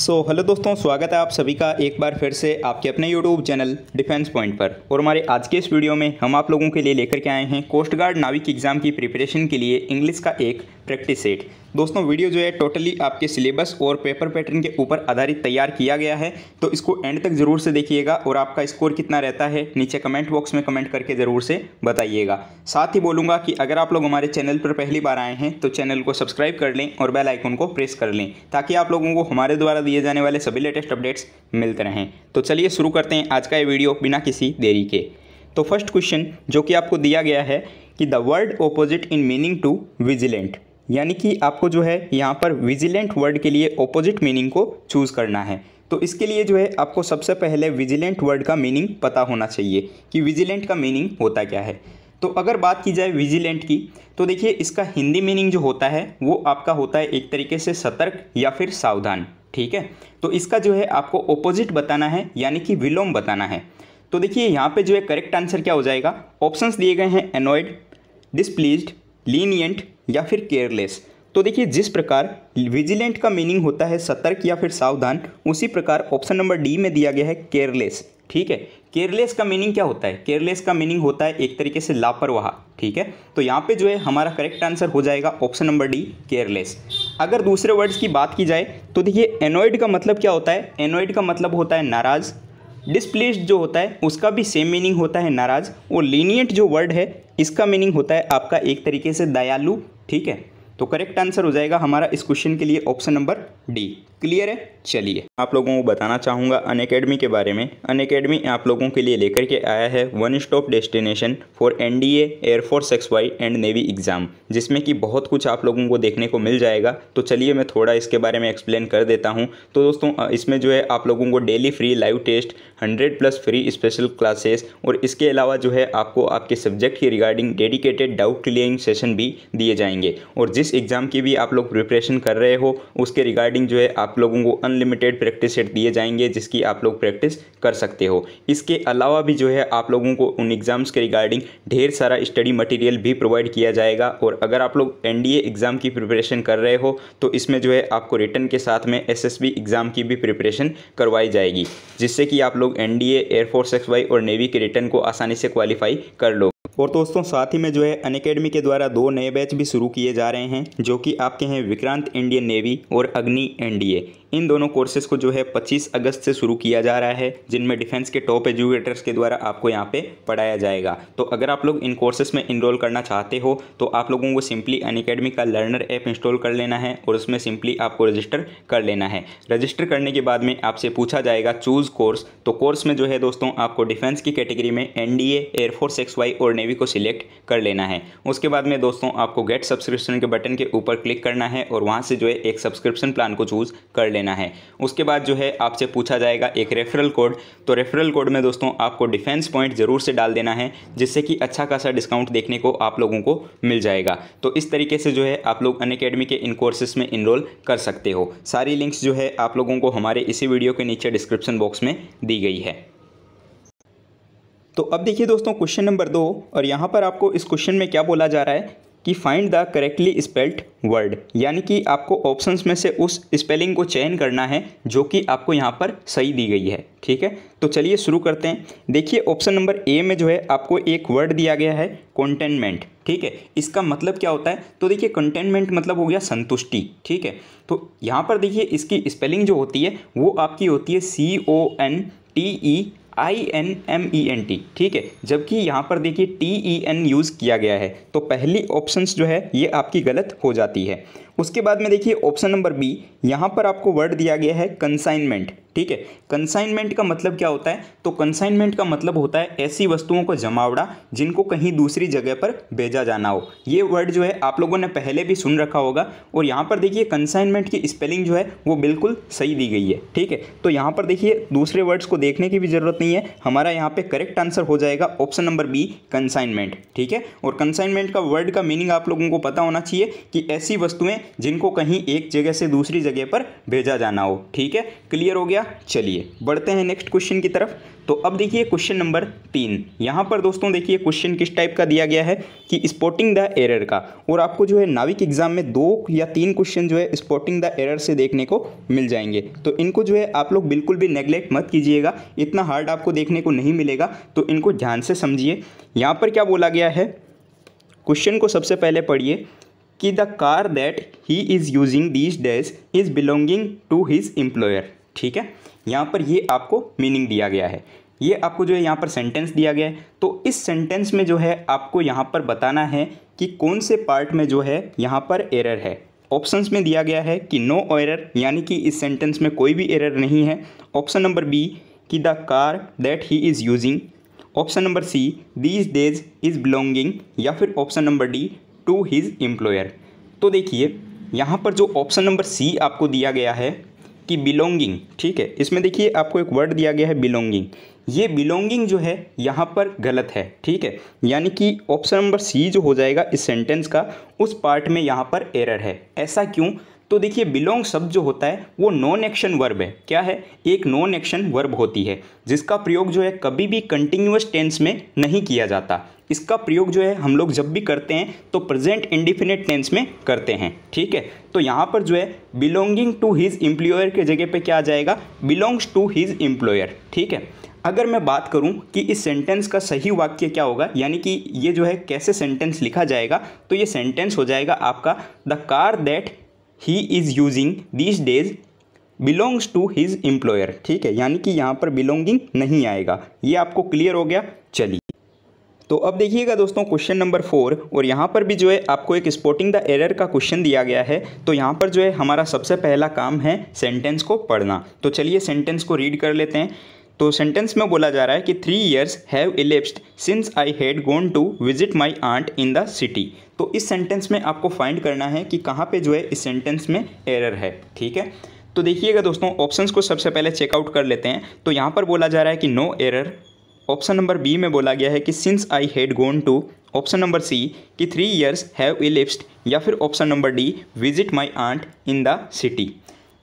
सो so, hello दोस्तों स्वागत है आप सभी का एक बार फिर से आपके अपने यूट्यूब चैनल डिफेंस पॉइंट पर और हमारे आज के इस वीडियो में हम आप लोगों के लिए लेकर के आए हैं कोस्ट गार्ड नाविक एग्ज़ाम की प्रिपरेशन के लिए इंग्लिश का एक प्रैक्टिस सेट दोस्तों वीडियो जो है टोटली आपके सिलेबस और पेपर पैटर्न के ऊपर आधारित तैयार किया गया है तो इसको एंड तक ज़रूर से देखिएगा और आपका स्कोर कितना रहता है नीचे कमेंट बॉक्स में कमेंट करके ज़रूर से बताइएगा साथ ही बोलूँगा कि अगर आप लोग हमारे चैनल पर पहली बार आए हैं तो चैनल को सब्सक्राइब कर लें और बेलाइकन को प्रेस कर लें ताकि आप लोगों को हमारे द्वारा दिए जाने वाले सभी लेटेस्ट अपडेट्स मिलते रहें तो चलिए शुरू करते हैं आज का ये वीडियो बिना किसी देरी के तो फर्स्ट क्वेश्चन जो कि आपको दिया गया है कि the word opposite in meaning to vigilant यानी कि आपको जो है यहाँ पर विजिलेंट वर्ड के लिए ऑपोजिट मीनिंग को चूज़ करना है तो इसके लिए जो है आपको सबसे पहले विजिलेंट वर्ड का मीनिंग पता होना चाहिए कि विजिलेंट का मीनिंग होता क्या है तो अगर बात की जाए विजिलेंट की तो देखिए इसका हिंदी मीनिंग जो होता है वो आपका होता है एक तरीके से सतर्क या फिर सावधान ठीक है तो इसका जो है आपको ऑपोजिट बताना है यानी कि विलोम बताना है तो देखिए यहाँ पे जो है करेक्ट आंसर क्या हो जाएगा ऑप्शंस दिए गए हैं एनॉयड डिसप्लीज्ड लीनियंट या फिर केयरलेस तो देखिए जिस प्रकार विजिलेंट का मीनिंग होता है सतर्क या फिर सावधान उसी प्रकार ऑप्शन नंबर डी में दिया गया है केयरलेस ठीक है केयरलेस का मीनिंग क्या होता है केयरलेस का मीनिंग होता है एक तरीके से लापरवाह ठीक है तो यहाँ पे जो है हमारा करेक्ट आंसर हो जाएगा ऑप्शन नंबर डी केयरलेस अगर दूसरे वर्ड्स की बात की जाए तो देखिए एनॉइड का मतलब क्या होता है एनॉइड का मतलब होता है नाराज़ डिसप्लेस्ड जो होता है उसका भी सेम मीनिंग होता है नाराज़ और लीनियंट जो वर्ड है इसका मीनिंग होता है आपका एक तरीके से दयालु ठीक है तो करेक्ट आंसर हो जाएगा हमारा इस क्वेश्चन के लिए ऑप्शन नंबर डी क्लियर है चलिए आप लोगों को बताना चाहूँगा अन अकेडमी के बारे में अन अकेडमी आप लोगों के लिए लेकर के आया है one stop destination for Indian air force X Y and navy exam जिसमें कि बहुत कुछ आप लोगों को देखने को मिल जाएगा तो चलिए मैं थोड़ा इसके बारे में एक्सप्लेन कर देता हूँ तो दोस्तों इसमें जो है आप लोगों को daily free live test hundred plus free special classes और इसके अलावा जो है आपको आपके सब्जेक्ट की regarding dedicated doubt clearing session भी दिए जाएंगे और जिस एग्ज़ाम की भी आप लोग प्रिपरेशन कर रहे हो उसके रिगार्डिंग जो है आप आप लोगों को अनलिमिटेड प्रैक्टिस सेट दिए जाएंगे जिसकी आप लोग प्रैक्टिस कर सकते हो इसके अलावा भी जो है आप लोगों को उन एग्ज़ाम्स के रिगार्डिंग ढेर सारा स्टडी मटेरियल भी प्रोवाइड किया जाएगा और अगर आप लोग एनडीए एग्ज़ाम की प्रिपरेशन कर रहे हो तो इसमें जो है आपको रिटर्न के साथ में एसएसबी एग्ज़ाम की भी प्रिपरेशन करवाई जाएगी जिससे कि आप लोग एन डी एयरफोर्स एक्स और नेवी के रिटर्न को आसानी से क्वालिफाई कर लो और दोस्तों साथ ही में जो है अन के द्वारा दो नए बैच भी शुरू किए जा रहे हैं जो कि आपके हैं विक्रांत इंडियन नेवी और अग्नि एनडीए इन दोनों कोर्सेज को जो है 25 अगस्त से शुरू किया जा रहा है जिनमें डिफेंस के टॉप एजुकेटर्स के द्वारा आपको यहाँ पे पढ़ाया जाएगा तो अगर आप लोग इन कोर्सेज में इनरोल करना चाहते हो तो आप लोगों को सिंपली अन का लर्नर ऐप इंस्टॉल कर लेना है और उसमें सिंपली आपको रजिस्टर कर लेना है रजिस्टर करने के बाद में आपसे पूछा जाएगा चूज़ कोर्स तो कोर्स में जो है दोस्तों आपको डिफेंस की कैटेगरी में Indian air force X Y और नेवी को सिलेक्ट कर लेना है उसके बाद में दोस्तों आपको गेट सब्सक्रिप्शन के बटन के ऊपर क्लिक करना है और वहाँ से जो है एक सब्सक्रिप्शन प्लान को चूज़ कर लेना लेना है उसके बाद जो है आपसे पूछा जाएगा एक रेफरल कोड तो रेफरल कोड में दोस्तों आपको डिफेंस पॉइंट ज़रूर से डाल देना है जिससे कि अच्छा खासा डिस्काउंट देखने को आप लोगों को मिल जाएगा तो इस तरीके से जो है आप लोग अन के इन कोर्सेस में इनरोल कर सकते हो सारी लिंक्स जो है आप लोगों को हमारे इसी वीडियो के नीचे डिस्क्रिप्शन बॉक्स में दी गई है तो अब देखिए दोस्तों क्वेश्चन नंबर दो और यहाँ पर आपको इस क्वेश्चन में क्या बोला जा रहा है कि find the correctly spelt word यानी कि आपको ऑप्शंस में से उस स्पेलिंग को चयन करना है जो कि आपको यहाँ पर सही दी गई है ठीक है तो चलिए शुरू करते हैं देखिए ऑप्शन नंबर ए में जो है आपको एक वर्ड दिया गया है कॉन्टेनमेंट ठीक है इसका मतलब क्या होता है तो देखिए कंटेनमेंट मतलब हो गया संतुष्टि ठीक है तो यहाँ पर देखिए इसकी स्पेलिंग जो होती है वो आपकी होती है C O N T E I N M E N T ठीक है जबकि यहाँ पर देखिए टी ई एन यूज़ किया गया है तो पहली ऑप्शंस जो है ये आपकी गलत हो जाती है उसके बाद में देखिए ऑप्शन नंबर बी यहाँ पर आपको वर्ड दिया गया है कंसाइनमेंट ठीक है कंसाइनमेंट का मतलब क्या होता है तो कंसाइनमेंट का मतलब होता है ऐसी वस्तुओं का जमावड़ा जिनको कहीं दूसरी जगह पर भेजा जाना हो ये वर्ड जो है आप लोगों ने पहले भी सुन रखा होगा और यहाँ पर देखिए कंसाइनमेंट की स्पेलिंग जो है वो बिल्कुल सही दी गई है ठीक है तो यहाँ पर देखिए दूसरे वर्ड्स को देखने की भी ज़रूरत नहीं है हमारा यहाँ पर करेक्ट आंसर हो जाएगा ऑप्शन नंबर बी कंसाइनमेंट ठीक है और कंसाइनमेंट का वर्ड का मीनिंग आप लोगों को पता होना चाहिए कि ऐसी वस्तुएँ जिनको कहीं एक जगह से दूसरी जगह पर भेजा जाना हो ठीक है क्लियर हो गया चलिए बढ़ते हैं नेक्स्ट क्वेश्चन की तरफ तो अब देखिए क्वेश्चन नंबर तीन यहाँ पर दोस्तों देखिए क्वेश्चन किस टाइप का दिया गया है कि स्पोर्टिंग द एरर का और आपको जो है नाविक एग्जाम में दो या तीन क्वेश्चन जो है स्पोर्टिंग द एरर से देखने को मिल जाएंगे तो इनको जो है आप लोग बिल्कुल भी नेग्लेक्ट मत कीजिएगा इतना हार्ड आपको देखने को नहीं मिलेगा तो इनको ध्यान से समझिए यहाँ पर क्या बोला गया है क्वेश्चन को सबसे पहले पढ़िए कि the car that he is using these days is belonging to his employer ठीक है यहाँ पर ये आपको मीनिंग दिया गया है ये आपको जो है यहाँ पर सेंटेंस दिया गया है तो इस सेंटेंस में जो है आपको यहाँ पर बताना है कि कौन से पार्ट में जो है यहाँ पर एरर है ऑप्शंस में दिया गया है कि नो एरर यानी कि इस सेंटेंस में कोई भी एरर नहीं है ऑप्शन नंबर बी कि the car that he is using option number C these days is belonging या फिर option number D to his employer तो देखिए यहाँ पर जो ऑप्शन नंबर सी आपको दिया गया है कि बिलोंगिंग ठीक है इसमें देखिए आपको एक वर्ड दिया गया है बिलोंगिंग ये बिलोंगिंग जो है यहाँ पर गलत है ठीक है यानी कि ऑप्शन नंबर सी जो हो जाएगा इस सेंटेंस का उस पार्ट में यहाँ पर एरर है ऐसा क्यों तो देखिए बिलोंग शब्द जो होता है वो नॉन एक्शन वर्ब है क्या है एक नॉन एक्शन वर्ब होती है जिसका प्रयोग जो है कभी भी कंटिन्यूस टेंस में नहीं किया जाता इसका प्रयोग जो है हम लोग जब भी करते हैं तो प्रेजेंट इंडिफिनिट टेंस में करते हैं ठीक है तो यहाँ पर जो है बिलोंगिंग टू हिज एम्प्लॉयर के जगह पे क्या आ जाएगा बिलोंग्स टू हिज एम्प्लॉयर ठीक है अगर मैं बात करूँ कि इस सेंटेंस का सही वाक्य क्या होगा यानी कि ये जो है कैसे सेंटेंस लिखा जाएगा तो ये सेंटेंस हो जाएगा आपका the car that he is using this days belongs to his employer ठीक है यानी कि यहाँ पर बिलोंगिंग नहीं आएगा ये आपको क्लियर हो गया चलिए तो अब देखिएगा दोस्तों क्वेश्चन नंबर फोर और यहाँ पर भी जो है आपको एक स्पोर्टिंग द एरर का क्वेश्चन दिया गया है तो यहाँ पर जो है हमारा सबसे पहला काम है सेंटेंस को पढ़ना तो चलिए सेंटेंस को रीड कर लेते हैं तो सेंटेंस में बोला जा रहा है कि three years have elapsed since I had gone to visit my aunt in the city तो इस सेंटेंस में आपको फाइंड करना है कि कहाँ पर जो है इस सेंटेंस में एरर है ठीक है तो देखिएगा दोस्तों ऑप्शंस को सबसे पहले चेकआउट कर लेते हैं तो यहाँ पर बोला जा रहा है कि no error option number B में बोला गया है कि since I had gone to option number C कि थ्री ईयर्स हैव इलिप्स्ड या फिर option number D visit my aunt in the city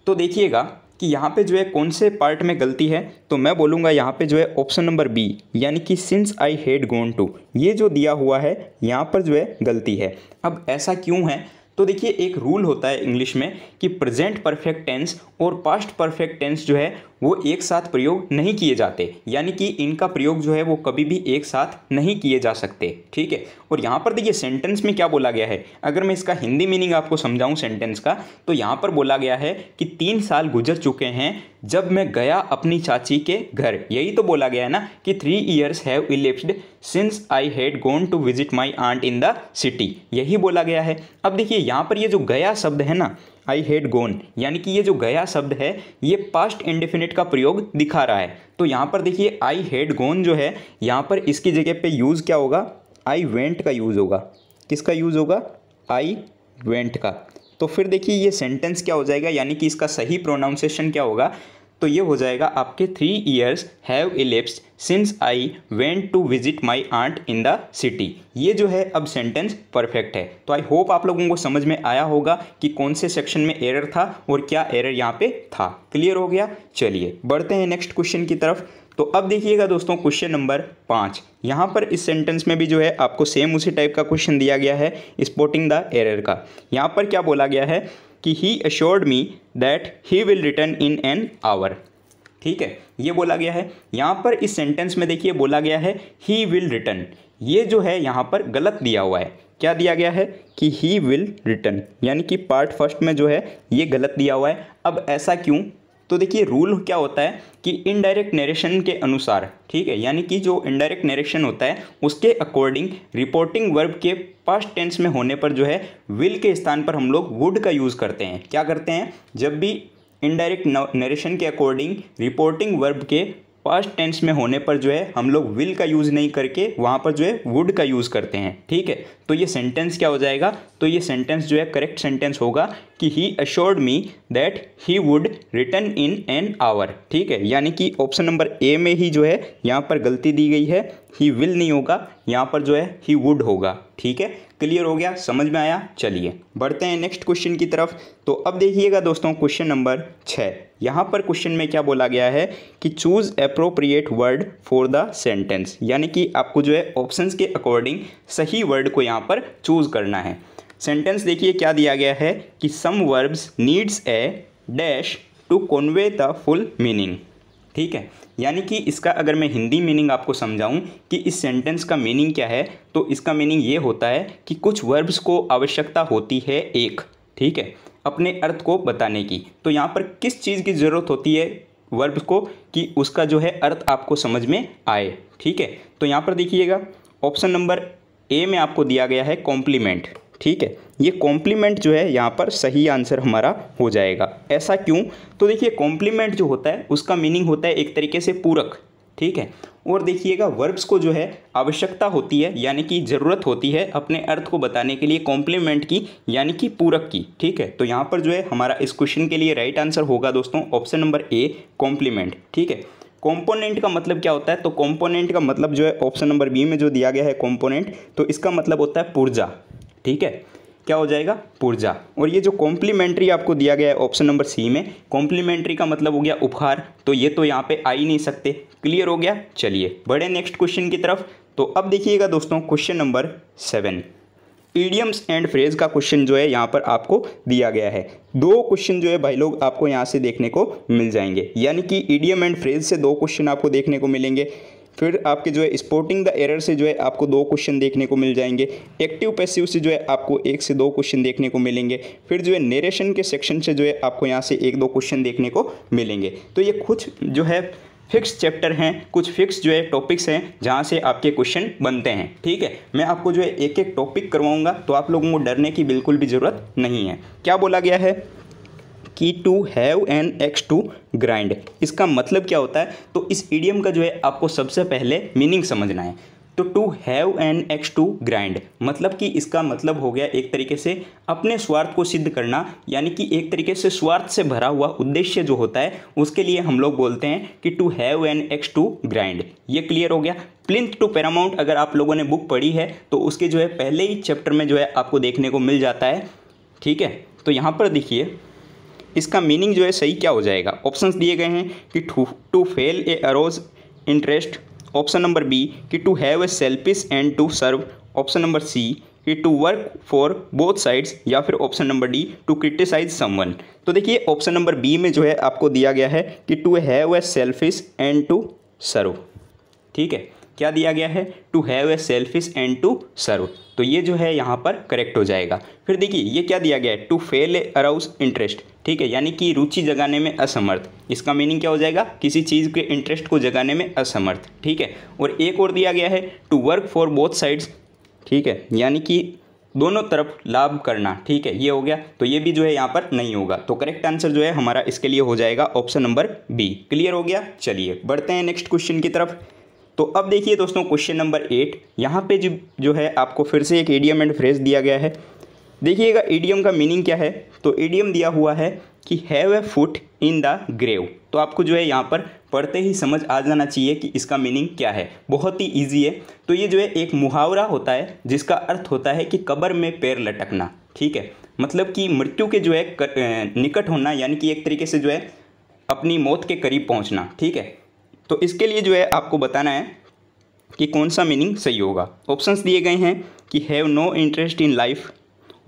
तो देखिएगा कि यहाँ पे जो है कौन से पार्ट में गलती है तो मैं बोलूँगा यहाँ पे जो है ऑप्शन नंबर बी यानी कि since I had gone to ये जो दिया हुआ है यहाँ पर जो है गलती है अब ऐसा क्यों है तो देखिए एक रूल होता है इंग्लिश में कि प्रेजेंट परफेक्ट टेंस और पास्ट परफेक्ट टेंस जो है वो एक साथ प्रयोग नहीं किए जाते यानी कि इनका प्रयोग जो है वो कभी भी एक साथ नहीं किए जा सकते ठीक है और यहाँ पर देखिए सेंटेंस में क्या बोला गया है अगर मैं इसका हिंदी मीनिंग आपको समझाऊँ सेंटेंस का तो यहाँ पर बोला गया है कि तीन साल गुजर चुके हैं जब मैं गया अपनी चाची के घर यही तो बोला गया है ना कि three years have elapsed since I had gone to visit my aunt in the city यही बोला गया है अब देखिए यहाँ पर ये जो गया शब्द है ना आई हेड गोन यानी कि ये जो गया शब्द है ये पास्ट इंडिफिनिट का प्रयोग दिखा रहा है तो यहाँ पर देखिए आई हेड गोन जो है यहाँ पर इसकी जगह पे यूज़ क्या होगा आई वेंट का यूज़ होगा किसका यूज़ होगा आई वेंट का तो फिर देखिए ये सेंटेंस क्या हो जाएगा यानी कि इसका सही प्रोनाउंसिएशन क्या होगा तो ये हो जाएगा आपके three years have elapse since I went to visit my aunt in the city ये जो है अब सेंटेंस परफेक्ट है तो आई होप आप लोगों को समझ में आया होगा कि कौन से सेक्शन में एरर था और क्या एरर यहाँ पे था क्लियर हो गया चलिए बढ़ते हैं नेक्स्ट क्वेश्चन की तरफ तो अब देखिएगा दोस्तों क्वेश्चन नंबर पाँच यहाँ पर इस सेंटेंस में भी जो है आपको सेम उसी टाइप का क्वेश्चन दिया गया है स्पोर्टिंग द एरर का यहाँ पर क्या बोला गया है कि he assured me that he will return in an hour ठीक है ये बोला गया है यहाँ पर इस सेंटेंस में देखिए बोला गया है ही विल रिटर्न ये जो है यहाँ पर गलत दिया हुआ है क्या दिया गया है कि ही विल रिटर्न यानी कि पार्ट फर्स्ट में जो है ये गलत दिया हुआ है अब ऐसा क्यों तो देखिए रूल क्या होता है कि इनडायरेक्ट नरेशन के अनुसार ठीक है यानी कि जो इनडायरेक्ट नरेशन होता है उसके अकॉर्डिंग रिपोर्टिंग वर्ब के पास्ट टेंस में होने पर जो है विल के स्थान पर हम लोग वुड का यूज़ करते हैं क्या करते हैं जब भी इनडायरेक्ट नरेशन के अकॉर्डिंग रिपोर्टिंग वर्ब के पास्ट टेंस में होने पर जो है हम लोग विल का यूज़ नहीं करके वहाँ पर जो है वुड का यूज़ करते हैं ठीक है तो ये सेंटेंस क्या हो जाएगा तो ये सेंटेंस जो है करेक्ट सेंटेंस होगा कि he assured me that he would return in an hour ठीक है यानी कि ऑप्शन नंबर ए में ही जो है यहाँ पर गलती दी गई है ही विल नहीं होगा यहाँ पर जो है ही वुड होगा ठीक है क्लियर हो गया समझ में आया चलिए बढ़ते हैं नेक्स्ट क्वेश्चन की तरफ तो अब देखिएगा दोस्तों क्वेश्चन नंबर छः यहाँ पर क्वेश्चन में क्या बोला गया है कि choose appropriate word for the sentence यानी कि आपको जो है ऑप्शंस के अकॉर्डिंग सही वर्ड को यहाँ पर चूज़ करना है सेंटेंस देखिए क्या दिया गया है कि some verbs needs a dash to convey the full meaning ठीक है यानी कि इसका अगर मैं हिंदी मीनिंग आपको समझाऊं कि इस सेंटेंस का मीनिंग क्या है तो इसका मीनिंग ये होता है कि कुछ वर्ब्स को आवश्यकता होती है एक ठीक है अपने अर्थ को बताने की तो यहाँ पर किस चीज़ की ज़रूरत होती है वर्ब को कि उसका जो है अर्थ आपको समझ में आए ठीक है तो यहाँ पर देखिएगा ऑप्शन नंबर ए में आपको दिया गया है कॉम्प्लीमेंट ठीक है ये कॉम्प्लीमेंट जो है यहाँ पर सही आंसर हमारा हो जाएगा ऐसा क्यों तो देखिए कॉम्प्लीमेंट जो होता है उसका मीनिंग होता है एक तरीके से पूरक ठीक है और देखिएगा वर्ब्स को जो है आवश्यकता होती है यानी कि ज़रूरत होती है अपने अर्थ को बताने के लिए कॉम्प्लीमेंट की यानी कि पूरक की ठीक है तो यहाँ पर जो है हमारा इस क्वेश्चन के लिए राइट आंसर होगा दोस्तों ऑप्शन नंबर ए कॉम्प्लीमेंट ठीक है कॉम्पोनेंट का मतलब क्या होता है तो कॉम्पोनेंट का मतलब जो है ऑप्शन नंबर बी में जो दिया गया है कॉम्पोनेंट तो इसका मतलब होता है पुर्जा ठीक है क्या हो जाएगा पुर्जा और ये जो कॉम्प्लीमेंट्री आपको दिया गया है ऑप्शन नंबर सी में कॉम्प्लीमेंट्री का मतलब हो गया उपहार तो ये तो यहाँ पे आ ही नहीं सकते क्लियर हो गया चलिए बड़े नेक्स्ट क्वेश्चन की तरफ तो अब देखिएगा दोस्तों question number seven idioms and phrase का क्वेश्चन जो है यहाँ पर आपको दिया गया है दो क्वेश्चन जो है भाई लोग आपको यहाँ से देखने को मिल जाएंगे यानी कि ईडियम एंड फ्रेज से दो क्वेश्चन आपको देखने को मिलेंगे फिर आपके जो है स्पोर्टिंग द एरर से जो है आपको दो क्वेश्चन देखने को मिल जाएंगे एक्टिव पैसिव से जो है आपको एक से दो क्वेश्चन देखने को मिलेंगे फिर जो है नेरेशन के सेक्शन से जो है आपको यहाँ से एक दो क्वेश्चन देखने को मिलेंगे तो ये कुछ जो है फिक्स चैप्टर हैं कुछ फिक्स जो है टॉपिक्स हैं जहाँ से आपके क्वेश्चन बनते हैं ठीक है मैं आपको जो है एक एक टॉपिक करवाऊँगा तो आप लोगों को डरने की बिल्कुल भी ज़रूरत नहीं है क्या बोला गया है की to have an axe to grind इसका मतलब क्या होता है तो इस ईडियम का जो है आपको सबसे पहले मीनिंग समझना है तो to have an axe to grind मतलब कि इसका मतलब हो गया एक तरीके से अपने स्वार्थ को सिद्ध करना यानी कि एक तरीके से स्वार्थ से भरा हुआ उद्देश्य जो होता है उसके लिए हम लोग बोलते हैं कि to have an axe to grind ये क्लियर हो गया प्लिंथ टू पैरामाउंट अगर आप लोगों ने बुक पढ़ी है तो उसके जो है पहले ही चैप्टर में जो है आपको देखने को मिल जाता है ठीक है तो यहाँ पर देखिए इसका मीनिंग जो है सही क्या हो जाएगा ऑप्शंस दिए गए हैं कि to fail a arose interest option number B कि to have a selfish end to serve option number C कि to work for both sides या फिर option number D to criticize someone तो देखिए ऑप्शन नंबर बी में जो है आपको दिया गया है कि to have a selfish end to serve ठीक है क्या दिया गया है to have a selfish end to serve तो ये जो है यहाँ पर करेक्ट हो जाएगा फिर देखिए ये क्या दिया गया है to fail a arouse interest ठीक है यानी कि रुचि जगाने में असमर्थ इसका मीनिंग क्या हो जाएगा किसी चीज़ के इंटरेस्ट को जगाने में असमर्थ ठीक है और एक और दिया गया है to work for both sides ठीक है यानी कि दोनों तरफ लाभ करना ठीक है ये हो गया तो ये भी जो है यहाँ पर नहीं होगा तो करेक्ट आंसर जो है हमारा इसके लिए हो जाएगा ऑप्शन नंबर बी क्लियर हो गया चलिए बढ़ते हैं नेक्स्ट क्वेश्चन की तरफ तो अब देखिए दोस्तों क्वेश्चन नंबर एट यहाँ पे जो जो है आपको फिर से एक एडियम एंड फ्रेज दिया गया है देखिएगा एडियम का मीनिंग क्या है तो एडियम दिया हुआ है कि have a foot in the grave तो आपको जो है यहाँ पर पढ़ते ही समझ आ जाना चाहिए कि इसका मीनिंग क्या है बहुत ही ईजी है तो ये जो है एक मुहावरा होता है जिसका अर्थ होता है कि कबर में पैर लटकना ठीक है मतलब कि मृत्यु के जो है निकट होना यानी कि एक तरीके से जो है अपनी मौत के करीब पहुँचना ठीक है तो इसके लिए जो है आपको बताना है कि कौन सा मीनिंग सही होगा ऑप्शंस दिए गए हैं कि have no interest in life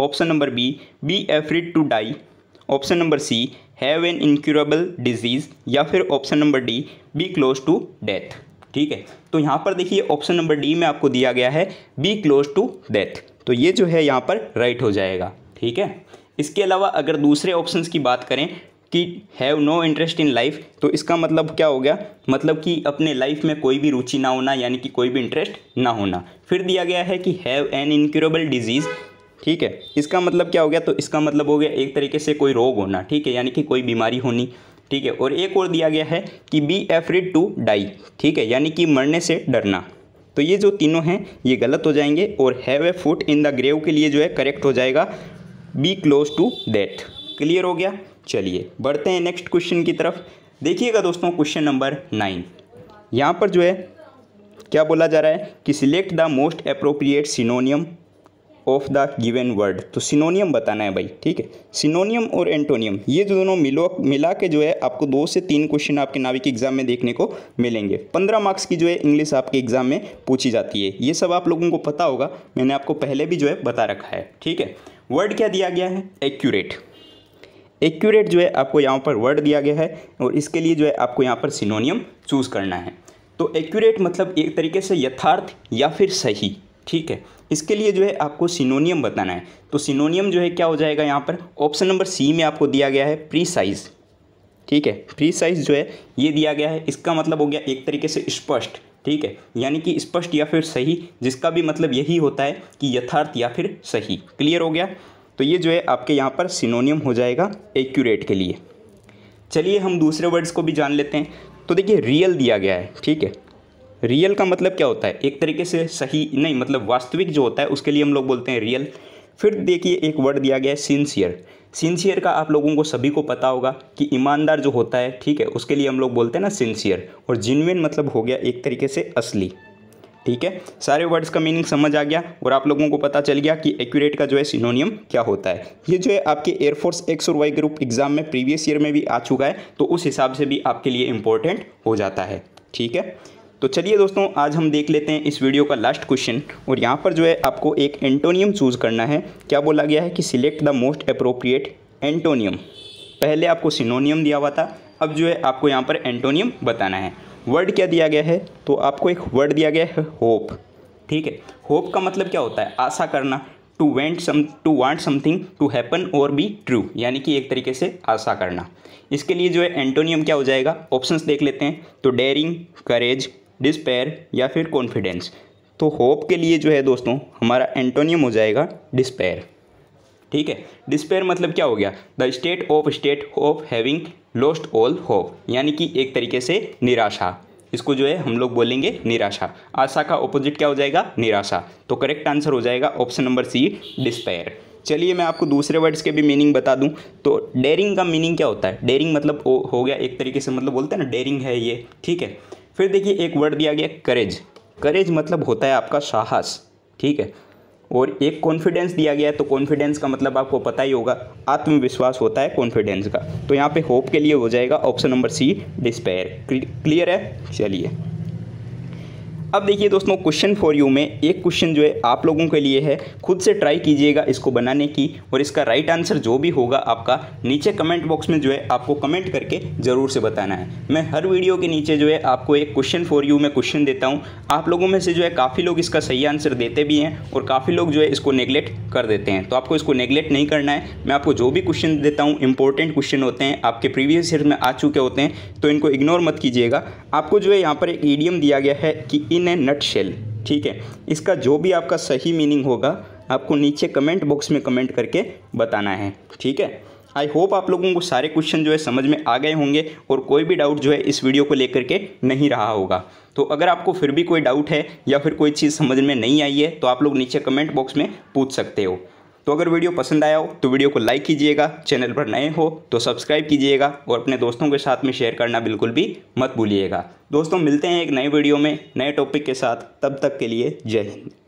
option number B be afraid to die option number C have an incurable disease या फिर option number D be close to death ठीक है तो यहाँ पर देखिए ऑप्शन नंबर डी में आपको दिया गया है बी क्लोज टू डेथ तो ये जो है यहाँ पर राइट हो जाएगा ठीक है इसके अलावा अगर दूसरे ऑप्शंस की बात करें कि have no interest in life तो इसका मतलब क्या हो गया मतलब कि अपने लाइफ में कोई भी रुचि ना होना यानी कि कोई भी इंटरेस्ट ना होना फिर दिया गया है कि हैव एन इनक्योरेबल डिजीज़ ठीक है इसका मतलब क्या हो गया तो इसका मतलब हो गया एक तरीके से कोई रोग होना ठीक है यानी कि कोई बीमारी होनी ठीक है और एक और दिया गया है कि बी एफ्रिड टू डाई ठीक है यानी कि मरने से डरना तो ये जो तीनों हैं ये गलत हो जाएंगे और have a foot in the grave के लिए जो है करेक्ट हो जाएगा be close to death clear हो गया चलिए बढ़ते हैं नेक्स्ट क्वेश्चन की तरफ देखिएगा दोस्तों क्वेश्चन नंबर नाइन यहाँ पर जो है क्या बोला जा रहा है कि select the most appropriate synonym of the given word तो सिनोनियम बताना है भाई ठीक है सिनोनियम और एंटोनियम ये जो दोनों मिलो मिला के जो है आपको दो से तीन क्वेश्चन आपके नाविक एग्जाम में देखने को मिलेंगे पंद्रह मार्क्स की जो है इंग्लिश आपके एग्जाम में पूछी जाती है ये सब आप लोगों को पता होगा मैंने आपको पहले भी जो है बता रखा है ठीक है वर्ड क्या दिया गया है एक्यूरेट एक्यूरेट जो है आपको यहाँ पर वर्ड दिया गया है और इसके लिए जो है आपको यहाँ पर सिनोनियम चूज़ करना है तो एक्यूरेट मतलब एक तरीके से यथार्थ या फिर सही ठीक है इसके लिए जो है आपको सिनोनियम बताना है तो सिनोनियम जो है क्या हो जाएगा यहाँ पर ऑप्शन नंबर सी में आपको दिया गया है प्री साइज ठीक है प्री साइज जो है ये दिया गया है इसका मतलब हो गया एक तरीके से स्पष्ट ठीक है यानी कि स्पष्ट या फिर सही जिसका भी मतलब यही होता है कि यथार्थ या फिर सही क्लियर हो गया तो ये जो है आपके यहाँ पर सिनोनियम हो जाएगा एक्यूरेट के लिए चलिए हम दूसरे वर्ड्स को भी जान लेते हैं तो देखिए रियल दिया गया है ठीक है रियल का मतलब क्या होता है एक तरीके से सही नहीं मतलब वास्तविक जो होता है उसके लिए हम लोग बोलते हैं रियल फिर देखिए एक वर्ड दिया गया है सिंसियर सिंसियर का आप लोगों को सभी को पता होगा कि ईमानदार जो होता है ठीक है उसके लिए हम लोग बोलते हैं ना सिंसियर और जिनविन मतलब हो गया एक तरीके से असली ठीक है सारे वर्ड्स का मीनिंग समझ आ गया और आप लोगों को पता चल गया कि एक्यूरेट का जो है सिनोनियम क्या होता है ये जो है आपके एयरफोर्स एक्स और वाई ग्रुप एग्जाम में प्रीवियस ईयर में भी आ चुका है तो उस हिसाब से भी आपके लिए इंपॉर्टेंट हो जाता है ठीक है तो चलिए दोस्तों आज हम देख लेते हैं इस वीडियो का लास्ट क्वेश्चन और यहाँ पर जो है आपको एक एंटोनियम चूज़ करना है क्या बोला गया है कि select the most appropriate antonym पहले आपको सिनोनियम दिया हुआ था अब जो है आपको यहाँ पर एंटोनियम बताना है वर्ड क्या दिया गया है तो आपको एक वर्ड दिया गया है होप ठीक है होप का मतलब क्या होता है आशा करना to went some to want something to happen और बी ट्रू यानी कि एक तरीके से आशा करना इसके लिए जो है एंटोनियम क्या हो जाएगा ऑप्शंस देख लेते हैं तो डेयरिंग करेज डिस्पेयर या फिर कॉन्फिडेंस तो होप के लिए जो है दोस्तों हमारा एंटोनियम हो जाएगा डिस्पेयर ठीक है डिस्पेयर मतलब क्या हो गया the state of state of having lost all hope यानी कि एक तरीके से निराशा इसको जो है हम लोग बोलेंगे निराशा आशा का ऑपोजिट क्या हो जाएगा निराशा तो करेक्ट आंसर हो जाएगा ऑप्शन नंबर सी डिस्पेयर चलिए मैं आपको दूसरे वर्ड्स के भी मीनिंग बता दूं तो डेरिंग का मीनिंग क्या होता है डेरिंग मतलब ओ, हो गया एक तरीके से मतलब बोलते हैं ना डेरिंग है ये ठीक है फिर देखिए एक वर्ड दिया गया करेज करेज मतलब होता है आपका साहस ठीक है और एक कॉन्फिडेंस दिया गया है तो कॉन्फिडेंस का मतलब आपको पता ही होगा आत्मविश्वास होता है कॉन्फिडेंस का तो यहाँ पे होप के लिए हो जाएगा option number C despair clear है चलिए अब देखिए दोस्तों क्वेश्चन फॉर यू में एक क्वेश्चन जो है आप लोगों के लिए है खुद से ट्राई कीजिएगा इसको बनाने की और इसका राइट आंसर जो भी होगा आपका नीचे कमेंट बॉक्स में जो है आपको कमेंट करके ज़रूर से बताना है मैं हर वीडियो के नीचे जो है आपको एक क्वेश्चन फॉर यू में क्वेश्चन देता हूँ आप लोगों में से जो है काफ़ी लोग इसका सही आंसर देते भी हैं और काफ़ी लोग जो है इसको नेग्लेक्ट कर देते हैं तो आपको इसको नेग्लेक्ट नहीं करना है मैं आपको जो भी क्वेश्चन देता हूँ इंपॉर्टेंट क्वेश्चन होते हैं आपके प्रीवियस ईयर में आ चुके होते हैं तो इनको इग्नोर मत कीजिएगा आपको जो है यहाँ पर एक ईडियम दिया गया है कि इन इन ए नट शेल ठीक है इसका जो भी आपका सही मीनिंग होगा आपको नीचे कमेंट बॉक्स में कमेंट करके बताना है ठीक है आई होप आप लोगों को सारे क्वेश्चन जो है समझ में आ गए होंगे और कोई भी डाउट जो है इस वीडियो को लेकर के नहीं रहा होगा तो अगर आपको फिर भी कोई डाउट है या फिर कोई चीज़ समझ में नहीं आई है तो आप लोग नीचे कमेंट बॉक्स में पूछ सकते हो तो अगर वीडियो पसंद आया हो तो वीडियो को लाइक कीजिएगा चैनल पर नए हो तो सब्सक्राइब कीजिएगा और अपने दोस्तों के साथ में शेयर करना बिल्कुल भी मत भूलिएगा दोस्तों मिलते हैं एक नए वीडियो में नए टॉपिक के साथ तब तक के लिए जय हिंद